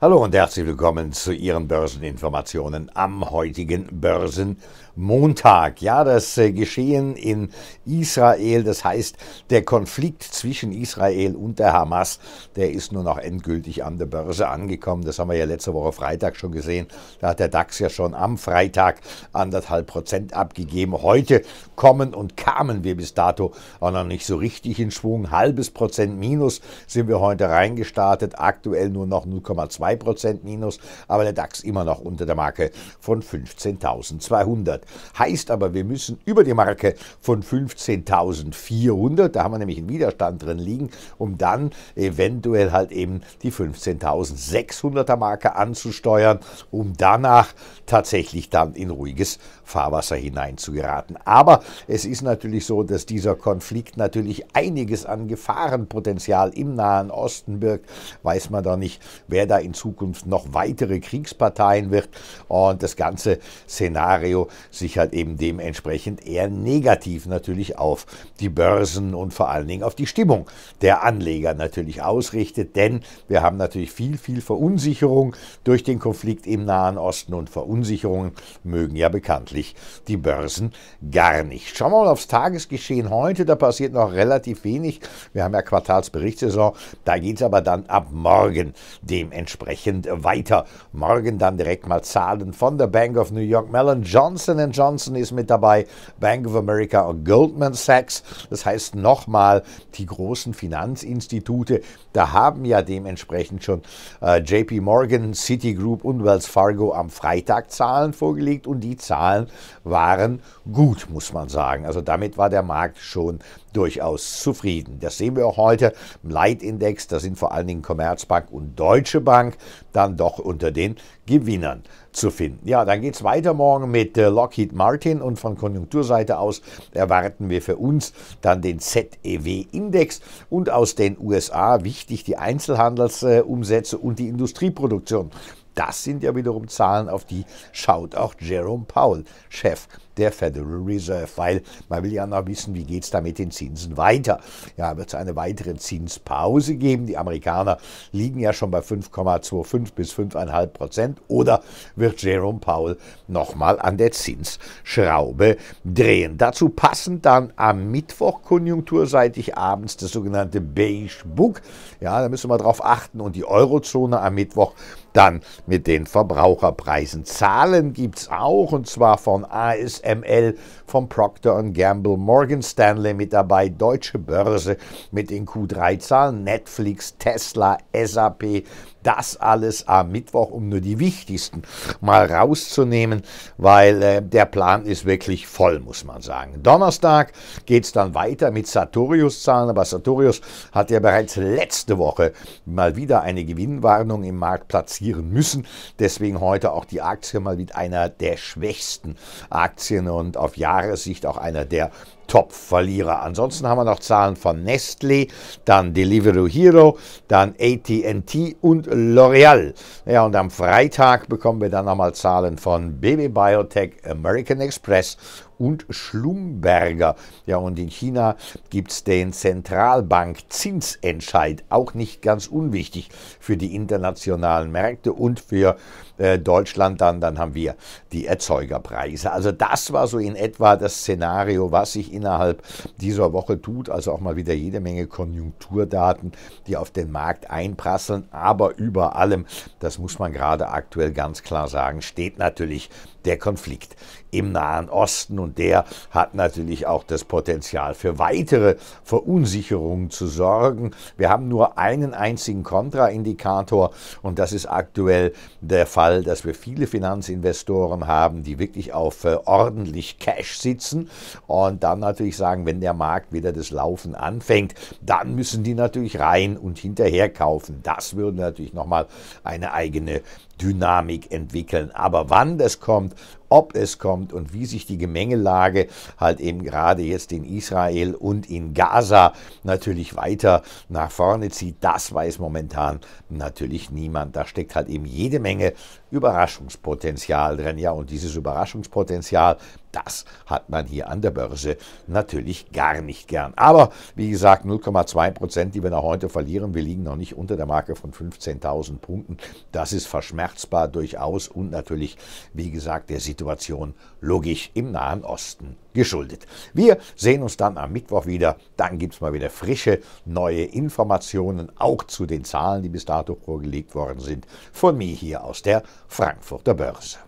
Hallo und herzlich willkommen zu Ihren Börseninformationen am heutigen Börsenmontag. Ja, das äh, Geschehen in Israel, das heißt der Konflikt zwischen Israel und der Hamas, der ist nur noch endgültig an der Börse angekommen. Das haben wir ja letzte Woche Freitag schon gesehen. Da hat der DAX ja schon am Freitag anderthalb Prozent abgegeben. Heute kommen und kamen wir bis dato auch noch nicht so richtig in Schwung. Halbes Prozent minus sind wir heute reingestartet. Aktuell nur noch 0,2 2% minus, aber der DAX immer noch unter der Marke von 15.200. Heißt aber, wir müssen über die Marke von 15.400, da haben wir nämlich einen Widerstand drin liegen, um dann eventuell halt eben die 15.600er Marke anzusteuern, um danach tatsächlich dann in ruhiges Fahrwasser hinein zu geraten. Aber es ist natürlich so, dass dieser Konflikt natürlich einiges an Gefahrenpotenzial im Nahen Osten birgt. Weiß man doch nicht, wer da in Zukunft noch weitere Kriegsparteien wird und das ganze Szenario sich halt eben dementsprechend eher negativ natürlich auf die Börsen und vor allen Dingen auf die Stimmung der Anleger natürlich ausrichtet, denn wir haben natürlich viel, viel Verunsicherung durch den Konflikt im Nahen Osten und Verunsicherungen mögen ja bekanntlich die Börsen gar nicht. Schauen wir mal aufs Tagesgeschehen heute, da passiert noch relativ wenig. Wir haben ja Quartalsberichtssaison, da geht es aber dann ab morgen dementsprechend entsprechend weiter. Morgen dann direkt mal Zahlen von der Bank of New York Mellon. Johnson Johnson ist mit dabei, Bank of America und Goldman Sachs. Das heißt nochmal, die großen Finanzinstitute, da haben ja dementsprechend schon äh, JP Morgan, Citigroup und Wells Fargo am Freitag Zahlen vorgelegt und die Zahlen waren gut, muss man sagen. Also damit war der Markt schon durchaus zufrieden. Das sehen wir auch heute im Leitindex, da sind vor allen Dingen Commerzbank und Deutsche Bank dann doch unter den Gewinnern zu finden. Ja, dann geht es weiter morgen mit äh, Lockheed Martin und von Konjunkturseite aus erwarten wir für uns dann den ZEW-Index und aus den USA wichtig die Einzelhandelsumsätze und die Industrieproduktion das sind ja wiederum Zahlen, auf die schaut auch Jerome Powell, Chef der Federal Reserve, weil man will ja noch wissen, wie geht es da mit den Zinsen weiter. Ja, wird es eine weitere Zinspause geben? Die Amerikaner liegen ja schon bei 5,25 bis 5,5 Prozent. Oder wird Jerome Powell nochmal an der Zinsschraube drehen? Dazu passend dann am Mittwoch konjunkturseitig abends das sogenannte Beige Book. Ja, da müssen wir drauf achten und die Eurozone am Mittwoch dann mit den Verbraucherpreisen. Zahlen gibt's auch, und zwar von ASML, von Procter Gamble, Morgan Stanley mit dabei, Deutsche Börse mit den Q3-Zahlen, Netflix, Tesla, SAP, das alles am Mittwoch, um nur die wichtigsten mal rauszunehmen, weil äh, der Plan ist wirklich voll, muss man sagen. Donnerstag geht es dann weiter mit Sartorius-Zahlen, aber Sartorius hat ja bereits letzte Woche mal wieder eine Gewinnwarnung im Markt platzieren müssen. Deswegen heute auch die Aktie mal mit einer der schwächsten Aktien und auf Jahressicht auch einer der Top-Verlierer. Ansonsten haben wir noch Zahlen von Nestle, dann Deliveroo Hero, dann AT&T und L'Oreal. Ja, und am Freitag bekommen wir dann nochmal Zahlen von BB Biotech, American Express und Schlumberger. Ja, und in China gibt es den Zentralbank-Zinsentscheid, auch nicht ganz unwichtig für die internationalen Märkte und für äh, Deutschland dann. Dann haben wir die Erzeugerpreise. Also das war so in etwa das Szenario, was sich innerhalb dieser Woche tut. Also auch mal wieder jede Menge Konjunkturdaten, die auf den Markt einprasseln. Aber über allem, das muss man gerade aktuell ganz klar sagen, steht natürlich der Konflikt im Nahen Osten. Und und der hat natürlich auch das Potenzial für weitere Verunsicherungen zu sorgen. Wir haben nur einen einzigen Kontraindikator und das ist aktuell der Fall, dass wir viele Finanzinvestoren haben, die wirklich auf äh, ordentlich Cash sitzen und dann natürlich sagen, wenn der Markt wieder das Laufen anfängt, dann müssen die natürlich rein und hinterher kaufen. Das würde natürlich nochmal eine eigene Dynamik entwickeln. Aber wann das kommt ob es kommt und wie sich die Gemengelage halt eben gerade jetzt in Israel und in Gaza natürlich weiter nach vorne zieht, das weiß momentan natürlich niemand. Da steckt halt eben jede Menge Überraschungspotenzial drin. Ja, und dieses Überraschungspotenzial, das hat man hier an der Börse natürlich gar nicht gern. Aber wie gesagt, 0,2 Prozent, die wir noch heute verlieren, wir liegen noch nicht unter der Marke von 15.000 Punkten. Das ist verschmerzbar durchaus und natürlich, wie gesagt, der Situation Situation logisch im Nahen Osten geschuldet. Wir sehen uns dann am Mittwoch wieder. Dann gibt es mal wieder frische neue Informationen, auch zu den Zahlen, die bis dato vorgelegt worden sind, von mir hier aus der Frankfurter Börse.